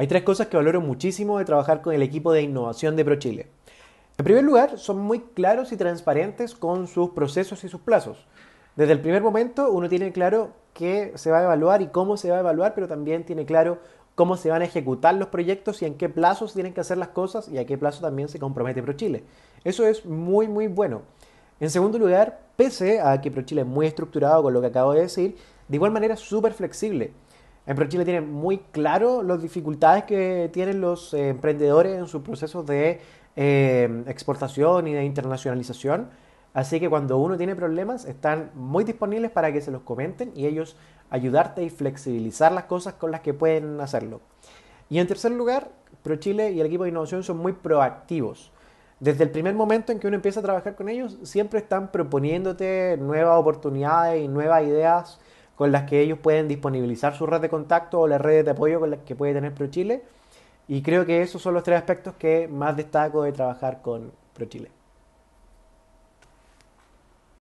Hay tres cosas que valoro muchísimo de trabajar con el equipo de innovación de ProChile. En primer lugar, son muy claros y transparentes con sus procesos y sus plazos. Desde el primer momento uno tiene claro qué se va a evaluar y cómo se va a evaluar, pero también tiene claro cómo se van a ejecutar los proyectos y en qué plazos tienen que hacer las cosas y a qué plazo también se compromete ProChile. Eso es muy, muy bueno. En segundo lugar, pese a que ProChile es muy estructurado con lo que acabo de decir, de igual manera es súper flexible. En Chile tiene muy claro las dificultades que tienen los eh, emprendedores en sus procesos de eh, exportación y de internacionalización. Así que cuando uno tiene problemas, están muy disponibles para que se los comenten y ellos ayudarte y flexibilizar las cosas con las que pueden hacerlo. Y en tercer lugar, ProChile y el equipo de innovación son muy proactivos. Desde el primer momento en que uno empieza a trabajar con ellos, siempre están proponiéndote nuevas oportunidades y nuevas ideas con las que ellos pueden disponibilizar su red de contacto o las redes de apoyo con las que puede tener ProChile. Y creo que esos son los tres aspectos que más destaco de trabajar con ProChile.